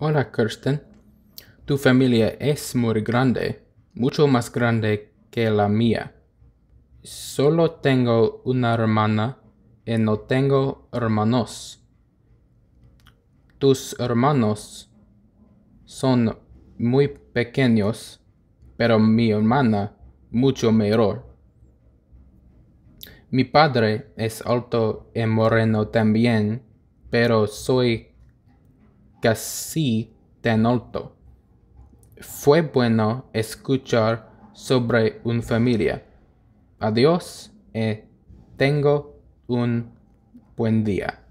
Hola Kirsten, tu familia es muy grande, mucho más grande que la mía. Solo tengo una hermana y no tengo hermanos. Tus hermanos son muy pequeños, pero mi hermana mucho mayor. Mi padre es alto y moreno también, pero soy casi tan alto. Fue bueno escuchar sobre una familia. Adiós y eh, tengo un buen día.